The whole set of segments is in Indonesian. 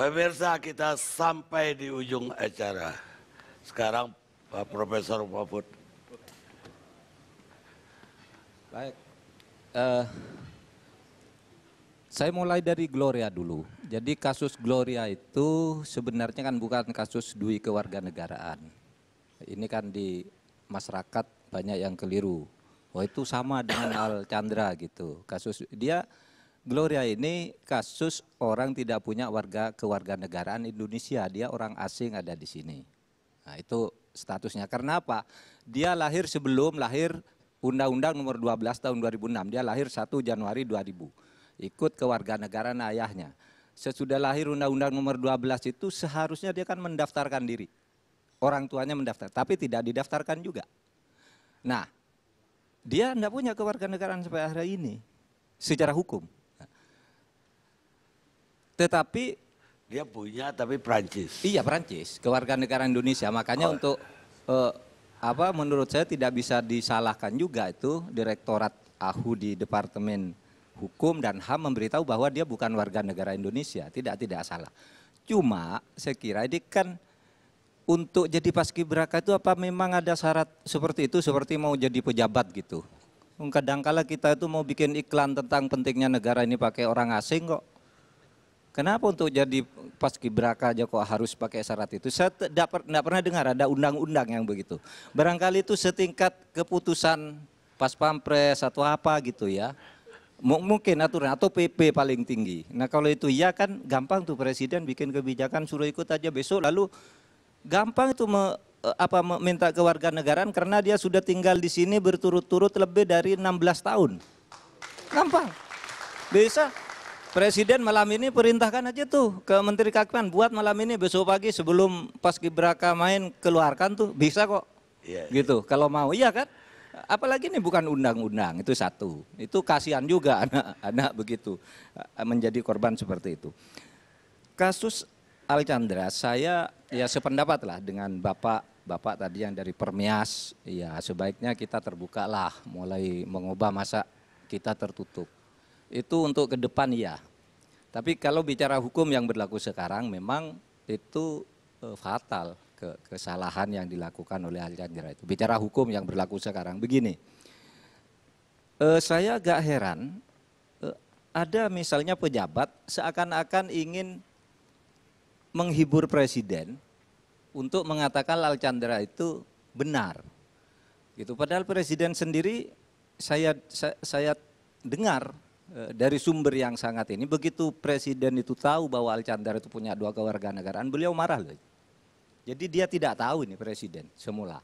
Pemirsa kita sampai di ujung acara. Sekarang Pak Profesor Mahfud. Baik. Uh, saya mulai dari Gloria dulu. Jadi kasus Gloria itu sebenarnya kan bukan kasus dui kewarganegaraan. Ini kan di masyarakat banyak yang keliru. Oh itu sama dengan Al Chandra gitu. Kasus dia Gloria ini kasus orang tidak punya warga kewarganegaraan Indonesia, dia orang asing ada di sini. Nah, itu statusnya. Karena apa? Dia lahir sebelum lahir Undang-Undang Nomor 12 Tahun 2006. Dia lahir 1 Januari 2000. Ikut kewarganegaraan ayahnya. Sesudah lahir Undang-Undang Nomor 12 itu seharusnya dia kan mendaftarkan diri. Orang tuanya mendaftar, tapi tidak didaftarkan juga. Nah, dia tidak punya kewarganegaraan sampai hari ini secara hukum. Tetapi dia punya tapi Prancis. Iya Prancis, kewarganegaraan Indonesia. Makanya oh. untuk eh, apa menurut saya tidak bisa disalahkan juga itu Direktorat AHU di Departemen Hukum dan HAM memberitahu bahwa dia bukan warga negara Indonesia. Tidak tidak salah. Cuma saya kira ini kan untuk jadi paskibraka itu apa memang ada syarat seperti itu seperti mau jadi pejabat gitu. Kadangkala kita itu mau bikin iklan tentang pentingnya negara ini pakai orang asing kok Kenapa untuk jadi pas kibraka aja kok harus pakai syarat itu? Saya tidak pernah dengar ada undang-undang yang begitu. Barangkali itu setingkat keputusan pas pampres atau apa gitu ya. M mungkin aturan atau PP paling tinggi. Nah kalau itu iya kan gampang tuh presiden bikin kebijakan suruh ikut aja besok lalu gampang itu me, e-, apa warga negara karena dia sudah tinggal di sini berturut-turut lebih dari 16 tahun. Gampang. Bisa Presiden malam ini perintahkan aja tuh ke Menteri Kehakiman buat malam ini besok pagi sebelum pas Gibraka main keluarkan tuh bisa kok. Yeah, iya. gitu. Kalau mau iya kan? Apalagi ini bukan undang-undang, itu satu. Itu kasihan juga anak-anak begitu eh, menjadi korban seperti itu. Kasus Chandra saya ya sependapat lah dengan Bapak Bapak tadi yang dari Permias, ya sebaiknya kita terbuka lah, mulai mengubah masa kita tertutup. Itu untuk ke depan ya, tapi kalau bicara hukum yang berlaku sekarang memang itu eh, fatal ke kesalahan yang dilakukan oleh Al Jazeera itu. Bicara hukum yang berlaku sekarang begini. Eh, saya agak heran eh, ada misalnya pejabat seakan-akan ingin menghibur presiden untuk mengatakan Al Chandra itu benar. Gitu padahal presiden sendiri saya saya, saya dengar Eh, dari sumber yang sangat ini begitu presiden itu tahu bahwa Alcantara itu punya dua kewarganegaraan beliau marah loh jadi dia tidak tahu ini presiden semula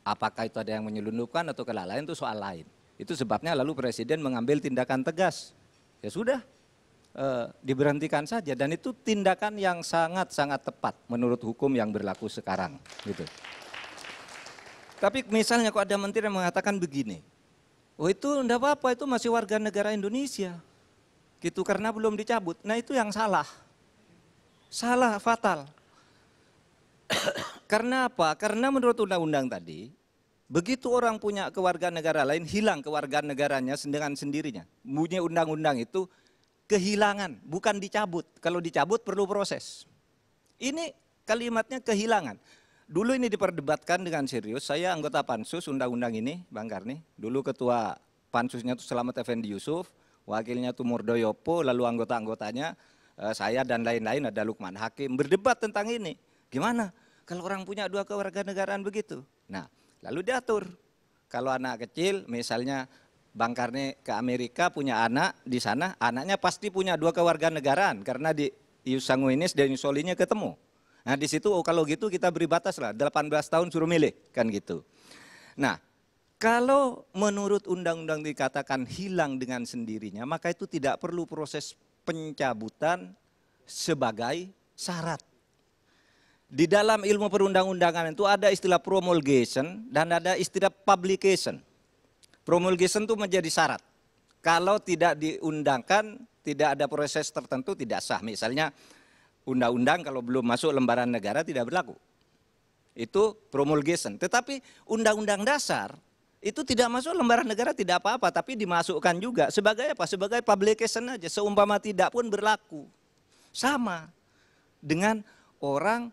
apakah itu ada yang menyelundupkan atau kelalaian itu soal lain itu sebabnya lalu presiden mengambil tindakan tegas ya sudah eh, diberhentikan saja dan itu tindakan yang sangat sangat tepat menurut hukum yang berlaku sekarang gitu tapi misalnya kok ada menteri yang mengatakan begini Oh itu enggak apa-apa, itu masih warga negara Indonesia. Gitu, karena belum dicabut. Nah itu yang salah. Salah, fatal. karena apa? Karena menurut undang-undang tadi, begitu orang punya kewarganegaraan lain, hilang kewarganegaranya dengan sendirinya. Bunyi undang-undang itu kehilangan, bukan dicabut. Kalau dicabut perlu proses. Ini kalimatnya kehilangan. Dulu ini diperdebatkan dengan serius. Saya anggota pansus undang-undang ini, Bang Karni. Dulu ketua pansusnya itu Selamat Effendi Yusuf, wakilnya itu Murdoyopo, lalu anggota-anggotanya eh, saya dan lain-lain ada Lukman Hakim berdebat tentang ini. Gimana kalau orang punya dua kewarganegaraan begitu? Nah, lalu diatur. Kalau anak kecil misalnya Bang Karni ke Amerika punya anak di sana, anaknya pasti punya dua kewarganegaraan karena di Yusanguinis dan Yusolinya ketemu. Nah di situ oh kalau gitu kita beri batas lah 18 tahun suruh milih kan gitu. Nah kalau menurut undang-undang dikatakan hilang dengan sendirinya maka itu tidak perlu proses pencabutan sebagai syarat. Di dalam ilmu perundang-undangan itu ada istilah promulgation dan ada istilah publication. Promulgation itu menjadi syarat. Kalau tidak diundangkan, tidak ada proses tertentu tidak sah. Misalnya undang-undang kalau belum masuk lembaran negara tidak berlaku. Itu promulgation. Tetapi undang-undang dasar itu tidak masuk lembaran negara tidak apa-apa tapi dimasukkan juga sebagai apa? Sebagai publication aja seumpama tidak pun berlaku. Sama dengan orang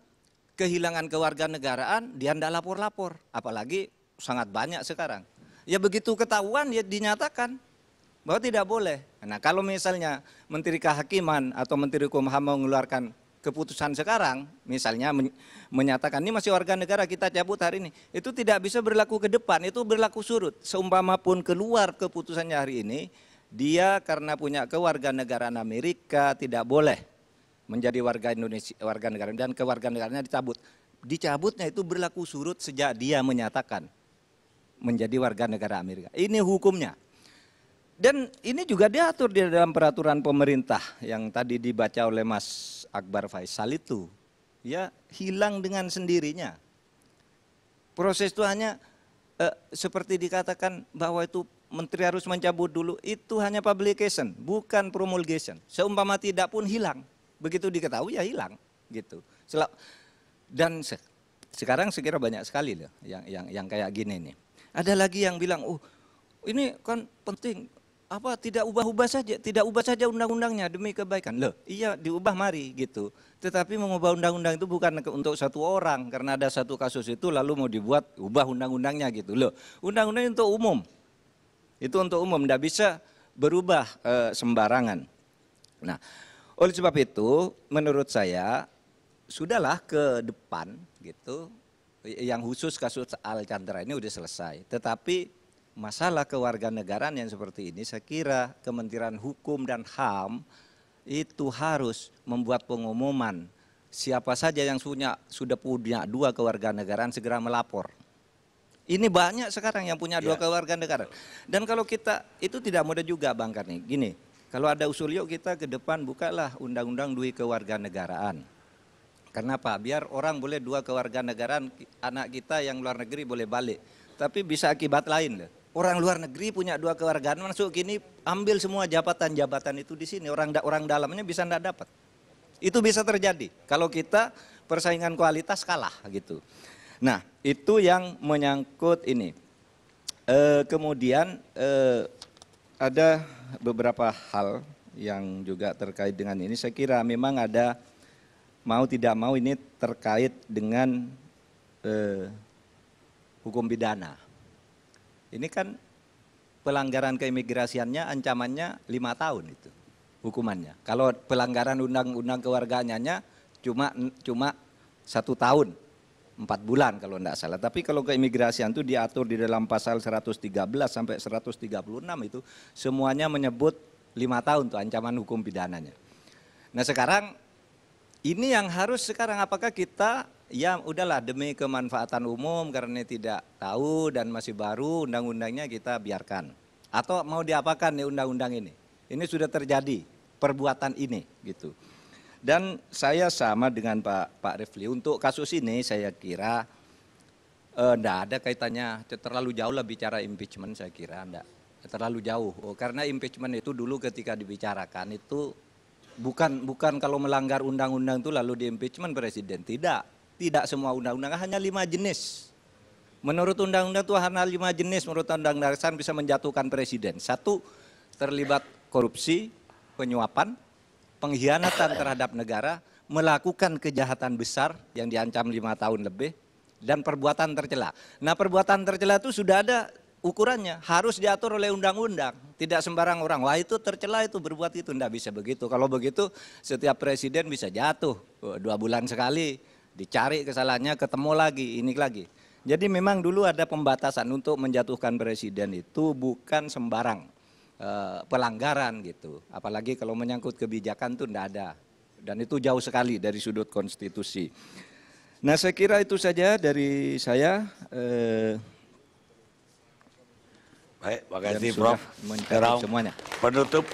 kehilangan kewarganegaraan dia tidak lapor-lapor apalagi sangat banyak sekarang. Ya begitu ketahuan ya dinyatakan bahwa tidak boleh. Nah kalau misalnya Menteri Kehakiman atau Menteri Hukum mengeluarkan keputusan sekarang, misalnya menyatakan ini masih warga negara kita cabut hari ini, itu tidak bisa berlaku ke depan, itu berlaku surut. Seumpama pun keluar keputusannya hari ini, dia karena punya kewarganegaraan Amerika tidak boleh menjadi warga Indonesia warga negara dan kewarganegaraannya dicabut. Dicabutnya itu berlaku surut sejak dia menyatakan menjadi warga negara Amerika. Ini hukumnya. Dan ini juga diatur di dalam peraturan pemerintah yang tadi dibaca oleh Mas Akbar Faisal itu. Ya, hilang dengan sendirinya. Proses itu hanya eh, seperti dikatakan bahwa itu menteri harus mencabut dulu, itu hanya publication, bukan promulgation. Seumpama tidak pun hilang. Begitu diketahui ya hilang gitu. Dan se sekarang sekira banyak sekali loh yang yang yang kayak gini nih. Ada lagi yang bilang, uh, ini kan penting apa tidak ubah-ubah saja, tidak ubah saja undang-undangnya demi kebaikan. Loh, iya diubah mari gitu. Tetapi mengubah undang-undang itu bukan untuk satu orang karena ada satu kasus itu lalu mau dibuat ubah undang-undangnya gitu. Loh, undang-undang untuk umum. Itu untuk umum, tidak bisa berubah e, sembarangan. Nah, oleh sebab itu menurut saya sudahlah ke depan gitu yang khusus kasus Al Chandra ini sudah selesai. Tetapi masalah kewarganegaraan yang seperti ini, saya kira Kementerian Hukum dan HAM itu harus membuat pengumuman siapa saja yang punya sudah punya dua kewarganegaraan segera melapor. Ini banyak sekarang yang punya dua ya. kewarganegaraan. Dan kalau kita itu tidak mudah juga Bang Karni. Gini, kalau ada usul yuk kita ke depan bukalah undang-undang dui kewarganegaraan. Kenapa? Biar orang boleh dua kewarganegaraan anak kita yang luar negeri boleh balik. Tapi bisa akibat lain loh orang luar negeri punya dua kewargaan masuk kini ambil semua jabatan-jabatan itu di sini orang orang dalamnya bisa tidak dapat itu bisa terjadi kalau kita persaingan kualitas kalah gitu nah itu yang menyangkut ini e, kemudian e, ada beberapa hal yang juga terkait dengan ini saya kira memang ada mau tidak mau ini terkait dengan e, hukum pidana ini kan pelanggaran keimigrasiannya ancamannya lima tahun itu hukumannya. Kalau pelanggaran undang-undang kewargaannya cuma cuma satu tahun empat bulan kalau tidak salah. Tapi kalau keimigrasian itu diatur di dalam pasal 113 sampai 136 itu semuanya menyebut lima tahun tuh ancaman hukum pidananya. Nah sekarang ini yang harus sekarang apakah kita ya udahlah demi kemanfaatan umum karena tidak tahu dan masih baru undang-undangnya kita biarkan. Atau mau diapakan nih undang-undang ini? Ini sudah terjadi perbuatan ini gitu. Dan saya sama dengan Pak Pak Refli untuk kasus ini saya kira tidak eh, ada kaitannya terlalu jauh lah bicara impeachment saya kira enggak terlalu jauh. Oh, karena impeachment itu dulu ketika dibicarakan itu bukan bukan kalau melanggar undang-undang itu lalu di impeachment presiden tidak tidak semua undang-undang, hanya lima jenis. Menurut undang-undang itu hanya lima jenis, menurut undang-undang dasar bisa menjatuhkan presiden. Satu, terlibat korupsi, penyuapan, pengkhianatan terhadap negara, melakukan kejahatan besar yang diancam lima tahun lebih, dan perbuatan tercela. Nah perbuatan tercela itu sudah ada ukurannya, harus diatur oleh undang-undang. Tidak sembarang orang, wah itu tercela itu berbuat itu, tidak bisa begitu. Kalau begitu setiap presiden bisa jatuh oh, dua bulan sekali dicari kesalahannya ketemu lagi ini lagi jadi memang dulu ada pembatasan untuk menjatuhkan presiden itu bukan sembarang eh, pelanggaran gitu. Apalagi kalau menyangkut kebijakan tuh tidak ada. Dan itu jauh sekali dari sudut konstitusi. Nah saya kira itu saja dari saya. E, Baik, makasih Prof. terang semuanya. penutup.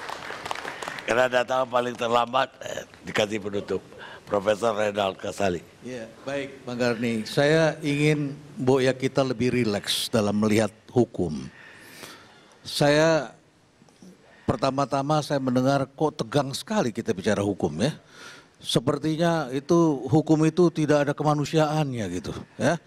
Karena datang paling terlambat, eh, dikasih penutup. Profesor Renald Kasali. Ya, baik Bang Garni. Saya ingin Boya kita lebih rileks dalam melihat hukum. Saya pertama-tama saya mendengar kok tegang sekali kita bicara hukum ya. Sepertinya itu hukum itu tidak ada kemanusiaannya gitu ya.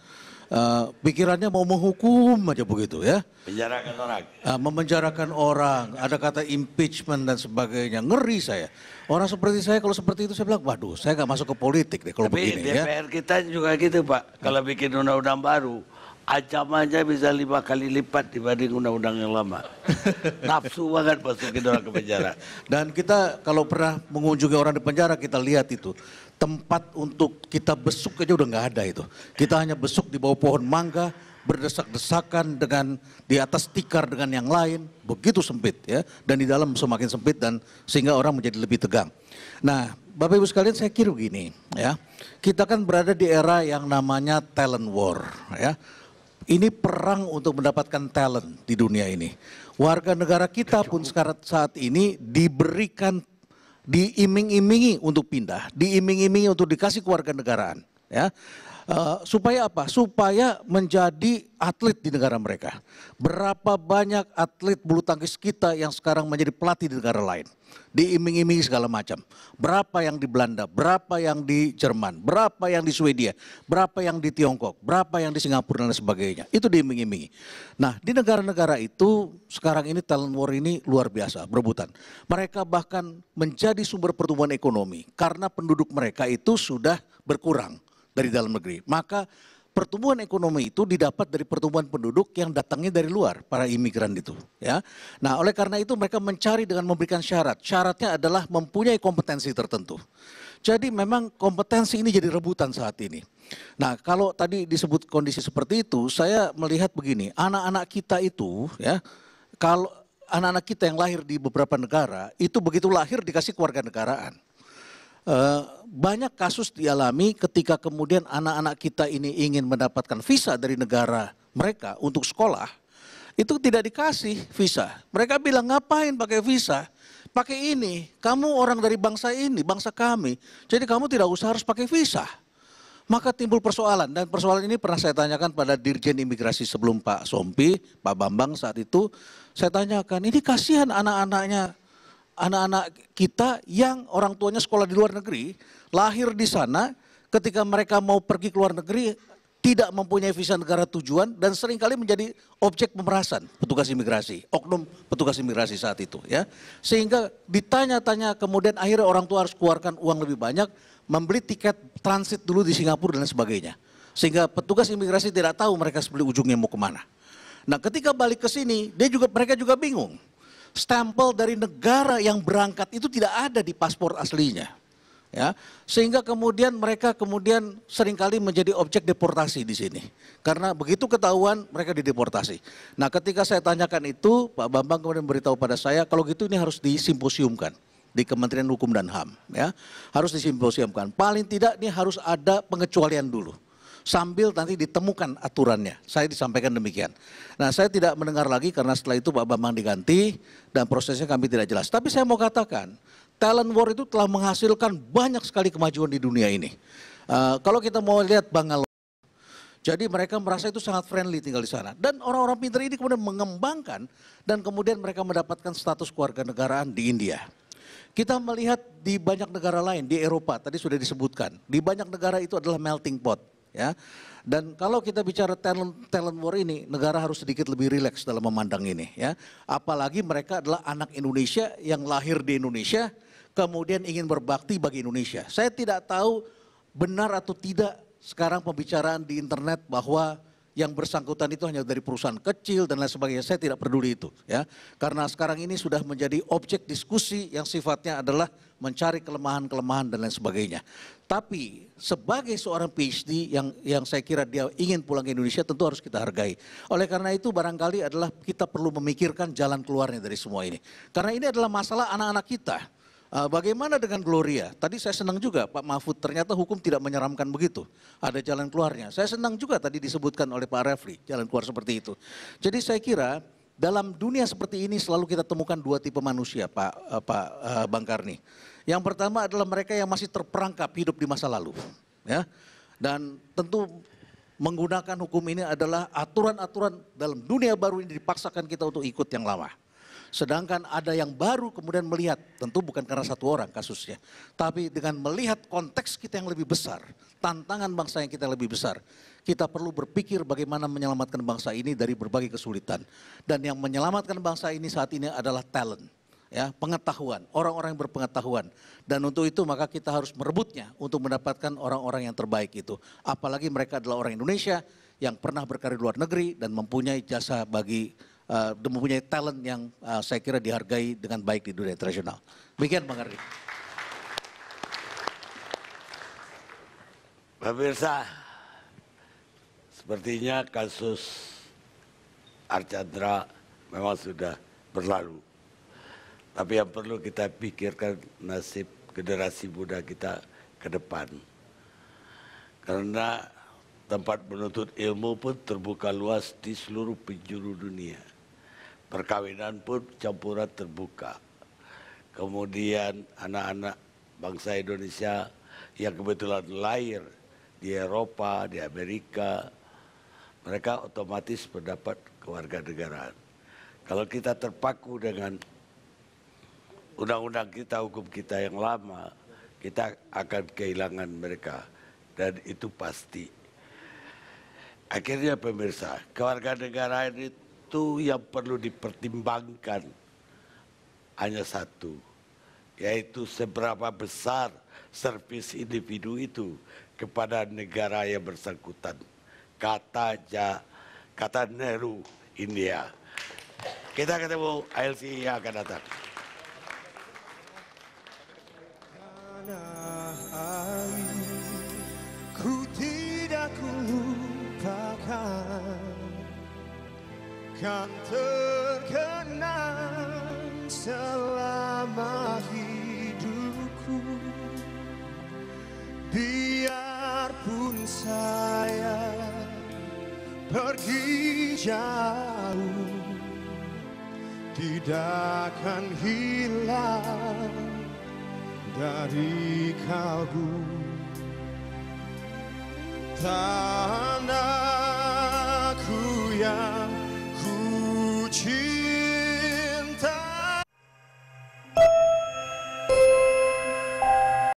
Eh, pikirannya mau menghukum aja begitu ya. Menjarakan orang. Uh, memenjarakan orang, ada kata impeachment dan sebagainya. Ngeri saya. Orang seperti saya kalau seperti itu saya bilang, waduh saya nggak masuk ke politik deh kalau Tapi begini DPR ya. DPR kita juga gitu Pak, kalau bikin undang-undang baru ancamannya bisa lima kali lipat dibanding undang-undang yang lama. Nafsu banget masukin orang ke penjara. Dan kita kalau pernah mengunjungi orang di penjara kita lihat itu tempat untuk kita besuk aja udah nggak ada itu. Kita hanya besuk di bawah pohon mangga berdesak-desakan dengan di atas tikar dengan yang lain begitu sempit ya dan di dalam semakin sempit dan sehingga orang menjadi lebih tegang. Nah, Bapak Ibu sekalian saya kira begini ya. Kita kan berada di era yang namanya talent war ya ini perang untuk mendapatkan talent di dunia ini. Warga negara kita pun sekarang saat ini diberikan diiming-imingi untuk pindah, diiming-imingi untuk dikasih kewarganegaraan, ya. Eh, supaya apa? Supaya menjadi atlet di negara mereka. Berapa banyak atlet bulu tangkis kita yang sekarang menjadi pelatih di negara lain? Diiming-imingi segala macam. Berapa yang di Belanda, berapa yang di Jerman, berapa yang di Swedia, berapa yang di Tiongkok, berapa yang di Singapura dan sebagainya. Itu diiming-imingi. Nah, di negara-negara itu sekarang ini talent war ini luar biasa, berebutan. Mereka bahkan menjadi sumber pertumbuhan ekonomi karena penduduk mereka itu sudah berkurang dari dalam negeri. Maka pertumbuhan ekonomi itu didapat dari pertumbuhan penduduk yang datangnya dari luar para imigran itu ya. Nah, oleh karena itu mereka mencari dengan memberikan syarat. Syaratnya adalah mempunyai kompetensi tertentu. Jadi memang kompetensi ini jadi rebutan saat ini. Nah, kalau tadi disebut kondisi seperti itu, saya melihat begini, anak-anak kita itu ya kalau anak-anak kita yang lahir di beberapa negara itu begitu lahir dikasih keluarga negaraan. Eh, banyak kasus dialami ketika kemudian anak-anak kita ini ingin mendapatkan visa dari negara mereka untuk sekolah, itu tidak dikasih visa. Mereka bilang ngapain pakai visa? Pakai ini, kamu orang dari bangsa ini, bangsa kami. Jadi kamu tidak usah harus pakai visa. Maka timbul persoalan dan persoalan ini pernah saya tanyakan pada Dirjen Imigrasi sebelum Pak Sompi, Pak Bambang saat itu. Saya tanyakan, ini kasihan anak-anaknya anak-anak kita yang orang tuanya sekolah di luar negeri, lahir di sana, ketika mereka mau pergi ke luar negeri, tidak mempunyai visa negara tujuan dan seringkali menjadi objek pemerasan petugas imigrasi, oknum petugas imigrasi saat itu ya. Sehingga ditanya-tanya kemudian akhirnya orang tua harus keluarkan uang lebih banyak, membeli tiket transit dulu di Singapura dan sebagainya. Sehingga petugas imigrasi tidak tahu mereka sebeli ujungnya mau kemana. Nah ketika balik ke sini, dia juga mereka juga bingung stempel dari negara yang berangkat itu tidak ada di paspor aslinya. Ya, sehingga kemudian mereka kemudian seringkali menjadi objek deportasi di sini. Karena begitu ketahuan mereka dideportasi. Nah, ketika saya tanyakan itu, Pak Bambang kemudian beritahu pada saya kalau gitu ini harus disimposiumkan di Kementerian Hukum dan HAM, ya. Harus disimposiumkan. Paling tidak ini harus ada pengecualian dulu sambil nanti ditemukan aturannya. Saya disampaikan demikian. Nah saya tidak mendengar lagi karena setelah itu Pak Bambang diganti dan prosesnya kami tidak jelas. Tapi saya mau katakan talent war itu telah menghasilkan banyak sekali kemajuan di dunia ini. Uh, kalau kita mau lihat Bangalore, jadi mereka merasa itu sangat friendly tinggal di sana. Dan orang-orang pintar ini kemudian mengembangkan dan kemudian mereka mendapatkan status keluarga negaraan di India. Kita melihat di banyak negara lain, di Eropa tadi sudah disebutkan, di banyak negara itu adalah melting pot ya. Dan kalau kita bicara talent talent war ini, negara harus sedikit lebih rileks dalam memandang ini ya. Apalagi mereka adalah anak Indonesia yang lahir di Indonesia, kemudian ingin berbakti bagi Indonesia. Saya tidak tahu benar atau tidak sekarang pembicaraan di internet bahwa yang bersangkutan itu hanya dari perusahaan kecil dan lain sebagainya. Saya tidak peduli itu ya. Karena sekarang ini sudah menjadi objek diskusi yang sifatnya adalah mencari kelemahan-kelemahan dan lain sebagainya. Tapi sebagai seorang PhD yang yang saya kira dia ingin pulang ke Indonesia tentu harus kita hargai. Oleh karena itu barangkali adalah kita perlu memikirkan jalan keluarnya dari semua ini. Karena ini adalah masalah anak-anak kita Eh, bagaimana dengan Gloria? Tadi saya senang juga Pak Mahfud, ternyata hukum tidak menyeramkan begitu. Ada jalan keluarnya. Saya senang juga tadi disebutkan oleh Pak Refli, jalan keluar seperti itu. Jadi saya kira dalam dunia seperti ini selalu kita temukan dua tipe manusia Pak, eh, Pak eh, Bang Karni. Yang pertama adalah mereka yang masih terperangkap hidup di masa lalu. ya Dan tentu menggunakan hukum ini adalah aturan-aturan dalam dunia baru ini dipaksakan kita untuk ikut yang lama. Sedangkan ada yang baru kemudian melihat, tentu bukan karena satu orang kasusnya, tapi dengan melihat konteks kita yang lebih besar, tantangan bangsa yang kita lebih besar, kita perlu berpikir bagaimana menyelamatkan bangsa ini dari berbagai kesulitan. Dan yang menyelamatkan bangsa ini saat ini adalah talent ya pengetahuan orang-orang yang berpengetahuan dan untuk itu maka kita harus merebutnya untuk mendapatkan orang-orang yang terbaik itu apalagi mereka adalah orang Indonesia yang pernah berkarir luar negeri dan mempunyai jasa bagi uh, mempunyai talent yang uh, saya kira dihargai dengan baik di dunia internasional. Demikian Bang Ardi. Pemirsa, sepertinya kasus Archandra memang sudah berlalu. Tapi yang perlu kita pikirkan nasib generasi muda kita ke depan. Karena tempat menuntut ilmu pun terbuka luas di seluruh penjuru dunia. Perkawinan pun campuran terbuka. Kemudian anak-anak bangsa Indonesia yang kebetulan lahir di Eropa, di Amerika, mereka otomatis mendapat kewarganegaraan. Kalau kita terpaku dengan undang-undang kita, hukum kita yang lama, kita akan kehilangan mereka. Dan itu pasti. Akhirnya pemirsa, kewarganegaraan itu yang perlu dipertimbangkan hanya satu, yaitu seberapa besar servis individu itu kepada negara yang bersangkutan. Kata ja, kata Nehru India. Kita ketemu ALC yang akan datang. kan terkenang selama hidupku biarpun saya pergi jauh tidak akan hilang dari kalbu tanah